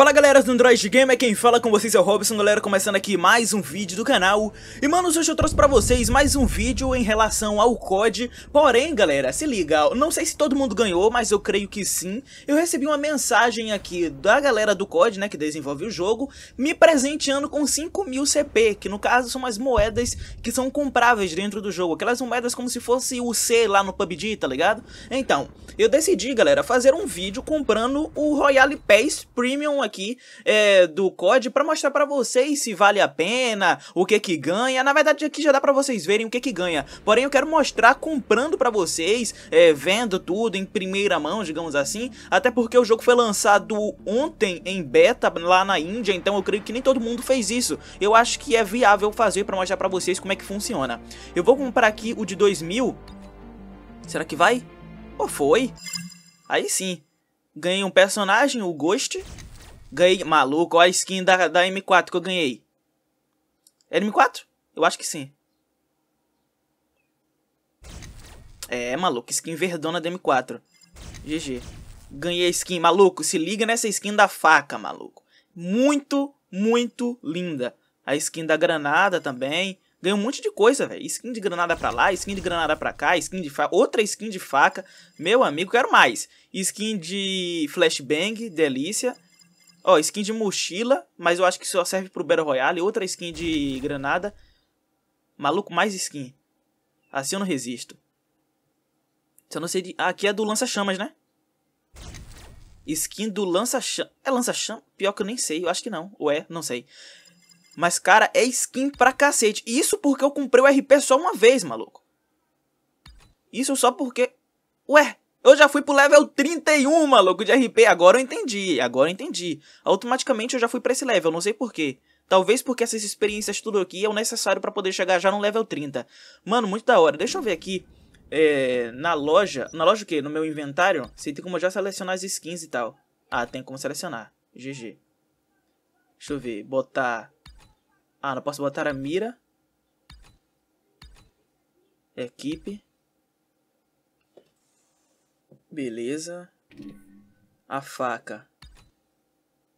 Fala galera do Android Gamer, quem fala com vocês é o Robson, galera, começando aqui mais um vídeo do canal. E manos, hoje eu trouxe pra vocês mais um vídeo em relação ao COD, porém galera, se liga, não sei se todo mundo ganhou, mas eu creio que sim. Eu recebi uma mensagem aqui da galera do COD, né, que desenvolve o jogo, me presenteando com 5 mil CP, que no caso são as moedas que são compráveis dentro do jogo, aquelas moedas como se fosse o C lá no PUBG, tá ligado? Então, eu decidi galera, fazer um vídeo comprando o Royale Pass Premium aqui aqui é, do COD para mostrar para vocês se vale a pena, o que que ganha. Na verdade, aqui já dá para vocês verem o que que ganha. Porém, eu quero mostrar comprando para vocês, é, vendo tudo em primeira mão, digamos assim. Até porque o jogo foi lançado ontem em beta lá na Índia, então eu creio que nem todo mundo fez isso. Eu acho que é viável fazer para mostrar para vocês como é que funciona. Eu vou comprar aqui o de 2000. Será que vai? Ou oh, foi? Aí sim. Ganhei um personagem, o Ghost. Ganhei, maluco, ó a skin da, da M4 que eu ganhei. É M4? Eu acho que sim. É, maluco, skin verdona da M4. GG. Ganhei a skin, maluco, se liga nessa skin da faca, maluco. Muito, muito linda. A skin da granada também. Ganhei um monte de coisa, velho. Skin de granada pra lá, skin de granada pra cá, skin de faca, outra skin de faca. Meu amigo, quero mais. Skin de flashbang, delícia. Ó, skin de mochila, mas eu acho que só serve pro Battle Royale. Outra skin de granada. Maluco, mais skin. Assim eu não resisto. Se eu não sei de... Ah, aqui é do lança-chamas, né? Skin do lança-chamas. É lança-chamas? Pior que eu nem sei, eu acho que não. Ou é, não sei. Mas, cara, é skin pra cacete. E isso porque eu comprei o RP só uma vez, maluco. Isso só porque... Ué, eu já fui pro level 31, maluco, de RP. Agora eu entendi, agora eu entendi. Automaticamente eu já fui pra esse level, não sei porquê. Talvez porque essas experiências tudo aqui é o necessário pra poder chegar já no level 30. Mano, muito da hora. Deixa eu ver aqui. É, na loja, na loja o quê? No meu inventário, se tem como já selecionar as skins e tal. Ah, tem como selecionar. GG. Deixa eu ver, botar... Ah, não posso botar a mira. Equipe. Beleza. A faca.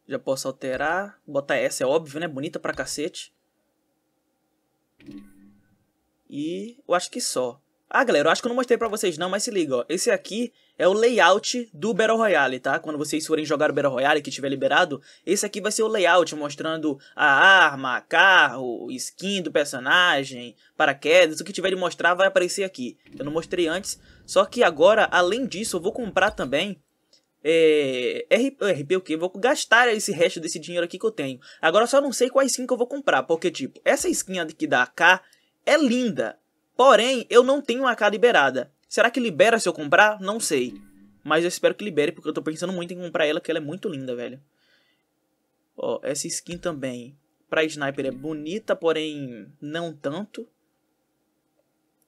Já posso alterar. Botar essa, é óbvio, né? Bonita pra cacete. E eu acho que só. Ah, galera, eu acho que eu não mostrei pra vocês não, mas se liga, ó. Esse aqui é o layout do Battle Royale, tá? Quando vocês forem jogar o Battle Royale, que tiver liberado, esse aqui vai ser o layout, mostrando a arma, carro, skin do personagem, paraquedas, o que tiver de mostrar vai aparecer aqui. Eu não mostrei antes, só que agora, além disso, eu vou comprar também é, RP, RP o que? Vou gastar esse resto desse dinheiro aqui que eu tenho. Agora eu só não sei qual skin que eu vou comprar, porque tipo, essa skin aqui da AK é linda, Porém, eu não tenho AK liberada. Será que libera se eu comprar? Não sei. Mas eu espero que libere, porque eu tô pensando muito em comprar ela, que ela é muito linda, velho. Ó, essa skin também. Pra sniper é bonita, porém não tanto.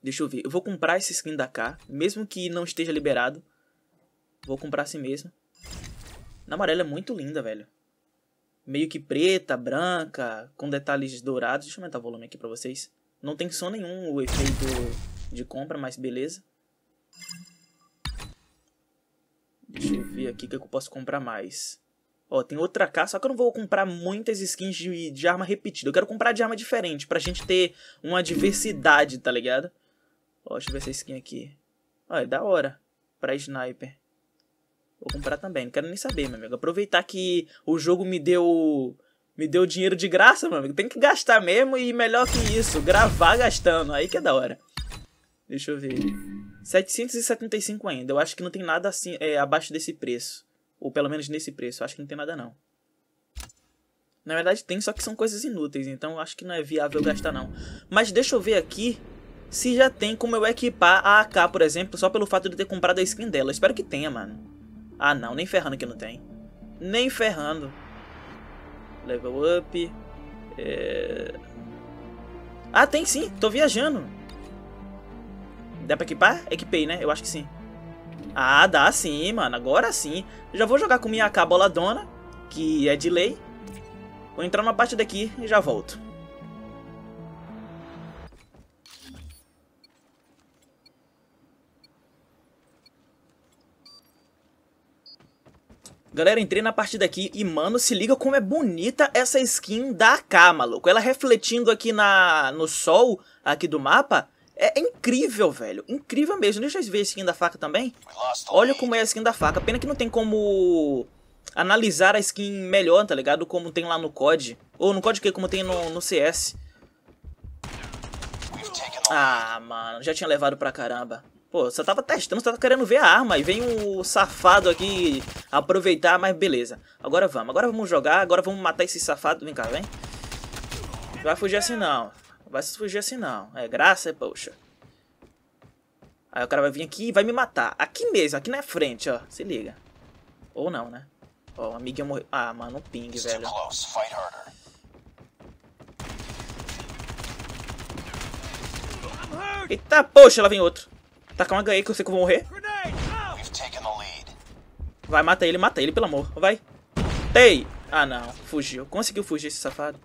Deixa eu ver. Eu vou comprar essa skin da K, mesmo que não esteja liberado. Vou comprar assim mesmo. Na amarela é muito linda, velho. Meio que preta, branca, com detalhes dourados. Deixa eu aumentar o volume aqui pra vocês. Não tem som nenhum o efeito de compra, mas beleza. Deixa eu ver aqui o que, é que eu posso comprar mais. Ó, tem outra cá, só que eu não vou comprar muitas skins de, de arma repetida. Eu quero comprar de arma diferente, pra gente ter uma diversidade, tá ligado? Ó, deixa eu ver essa skin aqui. Ó, é da hora. Pra sniper. Vou comprar também, não quero nem saber, meu amigo. Aproveitar que o jogo me deu me deu dinheiro de graça, meu amigo. Tem que gastar mesmo e melhor que isso, gravar gastando. Aí que é da hora. Deixa eu ver. 775 ainda. Eu acho que não tem nada assim é, abaixo desse preço. Ou pelo menos nesse preço. Eu acho que não tem nada não. Na verdade tem, só que são coisas inúteis. Então acho que não é viável gastar não. Mas deixa eu ver aqui se já tem como eu equipar a AK, por exemplo. Só pelo fato de ter comprado a skin dela. Espero que tenha, mano. Ah não, nem ferrando que não tem. Nem ferrando. Level Up. É... Ah, tem sim, tô viajando. Dá pra equipar? Equipei, né? Eu acho que sim. Ah, dá sim, mano. Agora sim. Eu já vou jogar com minha AK boladona, que é de lei. Vou entrar numa parte daqui e já volto. Galera, entrei na partida aqui e, mano, se liga como é bonita essa skin da AK, maluco. Ela refletindo aqui na, no sol, aqui do mapa, é, é incrível, velho. Incrível mesmo. Deixa eu ver a skin da faca também. Olha como é a skin da faca. Pena que não tem como analisar a skin melhor, tá ligado? Como tem lá no COD. Ou no COD que como tem no, no CS. Ah, mano, já tinha levado pra caramba. Pô, você tava testando, você tava querendo ver a arma. E vem um safado aqui aproveitar, mas beleza. Agora vamos, agora vamos jogar, agora vamos matar esse safado. Vem cá, vem. Não vai fugir assim não. Não vai fugir assim não. É graça, é poxa. Aí o cara vai vir aqui e vai me matar. Aqui mesmo, aqui na frente, ó. Se liga. Ou não, né? Ó, o amiguinho morreu. Ah, mano, um ping, velho. Eita, poxa, lá vem outro. Tacar tá, uma ganhei que eu sei que eu vou morrer. Vai, mata ele, mata ele, pelo amor. Vai. Tei! Ah, não. Fugiu. Conseguiu fugir esse safado.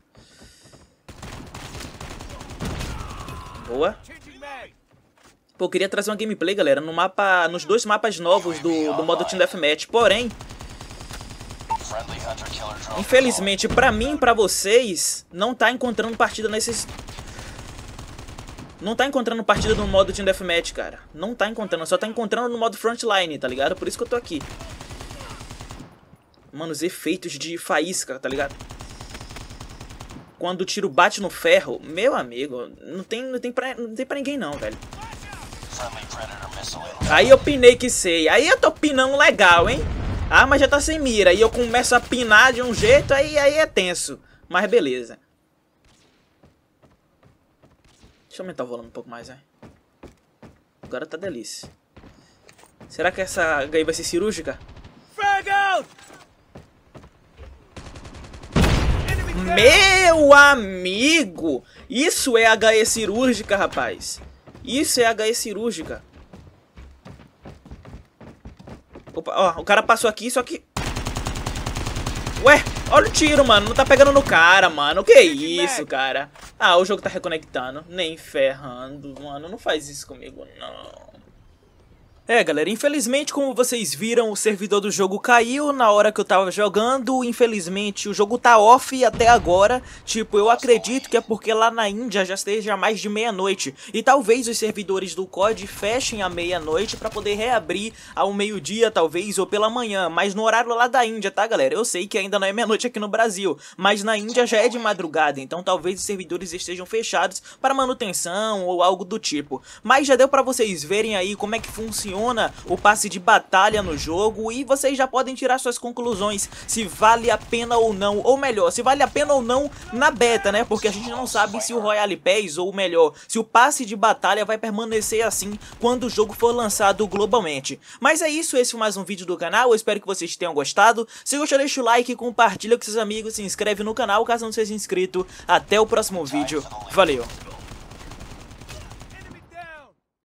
Boa. Pô, eu queria trazer uma gameplay, galera, no mapa, nos dois mapas novos do, do modo Team Deathmatch. Porém, infelizmente, pra mim e pra vocês, não tá encontrando partida nesses... Não tá encontrando partida no modo Team Deathmatch, cara. Não tá encontrando, só tá encontrando no modo Frontline, tá ligado? Por isso que eu tô aqui mano, os efeitos de faísca, tá ligado? Quando o tiro bate no ferro, meu amigo, não tem, não tem, pra, não tem pra ninguém não, velho. Aí eu pinei que sei. Aí eu tô pinando legal, hein? Ah, mas já tá sem mira. E eu começo a pinar de um jeito, aí, aí é tenso. Mas beleza. Deixa eu aumentar o volume um pouco mais, hein? Né? Agora tá delícia. Será que essa ganha vai ser cirúrgica? Frag out! Meu amigo! Isso é HE cirúrgica, rapaz. Isso é HE cirúrgica. Opa, ó, o cara passou aqui, só que... Ué, olha o tiro, mano. Não tá pegando no cara, mano. Que isso, cara? Ah, o jogo tá reconectando. Nem ferrando, mano. Não faz isso comigo, não. É, galera, infelizmente, como vocês viram, o servidor do jogo caiu na hora que eu tava jogando. Infelizmente, o jogo tá off até agora. Tipo, eu acredito que é porque lá na Índia já esteja mais de meia-noite. E talvez os servidores do COD fechem à meia-noite pra poder reabrir ao meio-dia, talvez, ou pela manhã. Mas no horário lá da Índia, tá, galera? Eu sei que ainda não é meia-noite aqui no Brasil, mas na Índia já é de madrugada. Então, talvez os servidores estejam fechados para manutenção ou algo do tipo. Mas já deu pra vocês verem aí como é que funciona proporciona o passe de batalha no jogo e vocês já podem tirar suas conclusões se vale a pena ou não, ou melhor, se vale a pena ou não na beta, né? Porque a gente não sabe se o Royale Pass, ou melhor, se o passe de batalha vai permanecer assim quando o jogo for lançado globalmente. Mas é isso, esse foi mais um vídeo do canal, eu espero que vocês tenham gostado. Se gostou, deixa o like, compartilha com seus amigos, se inscreve no canal caso não seja inscrito. Até o próximo vídeo, valeu!